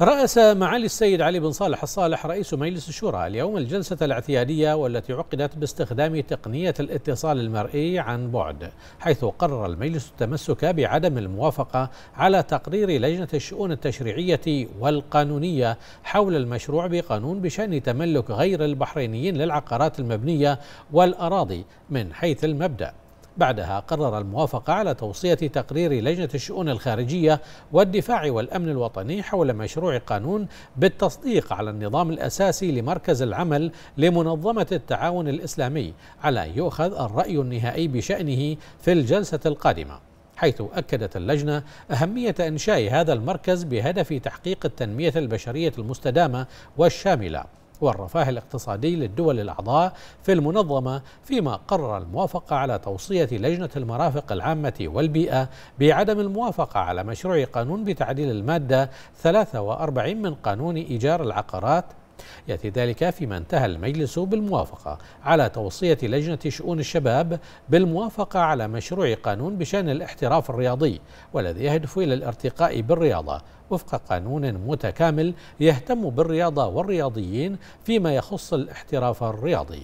رأس معالي السيد علي بن صالح الصالح رئيس مجلس الشورى اليوم الجلسة الاعتيادية والتي عقدت باستخدام تقنية الاتصال المرئي عن بعد حيث قرر المجلس التمسك بعدم الموافقة على تقرير لجنة الشؤون التشريعية والقانونية حول المشروع بقانون بشأن تملك غير البحرينيين للعقارات المبنية والأراضي من حيث المبدأ بعدها قرر الموافقة على توصية تقرير لجنة الشؤون الخارجية والدفاع والأمن الوطني حول مشروع قانون بالتصديق على النظام الأساسي لمركز العمل لمنظمة التعاون الإسلامي على أن يؤخذ الرأي النهائي بشأنه في الجلسة القادمة حيث أكدت اللجنة أهمية إنشاء هذا المركز بهدف تحقيق التنمية البشرية المستدامة والشاملة والرفاه الاقتصادي للدول الأعضاء في المنظمة فيما قرر الموافقة على توصية لجنة المرافق العامة والبيئة بعدم الموافقة على مشروع قانون بتعديل المادة 43 من قانون إيجار العقارات يأتي ذلك فيما انتهى المجلس بالموافقة على توصية لجنة شؤون الشباب بالموافقة على مشروع قانون بشأن الاحتراف الرياضي والذي يهدف إلى الارتقاء بالرياضة وفق قانون متكامل يهتم بالرياضة والرياضيين فيما يخص الاحتراف الرياضي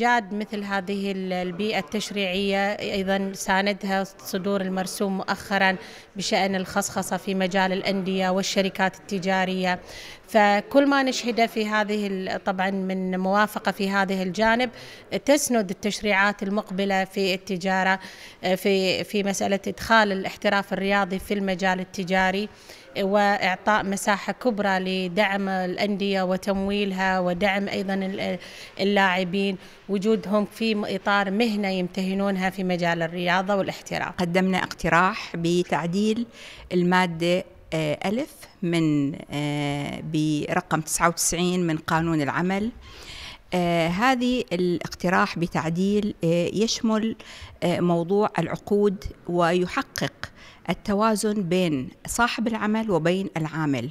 إيجاد مثل هذه البيئة التشريعية أيضا ساندها صدور المرسوم مؤخرا بشأن الخصخصة في مجال الأندية والشركات التجارية فكل ما نشهده في هذه طبعا من موافقة في هذه الجانب تسند التشريعات المقبلة في التجارة آه، في في مسألة إدخال الاحتراف الرياضي في المجال التجاري واعطاء مساحه كبرى لدعم الانديه وتمويلها ودعم ايضا اللاعبين وجودهم في اطار مهنه يمتهنونها في مجال الرياضه والاحتراف. قدمنا اقتراح بتعديل الماده آه، ألف من آه، برقم 99 من قانون العمل آه، هذه الاقتراح بتعديل آه، يشمل آه، موضوع العقود ويحقق التوازن بين صاحب العمل وبين العامل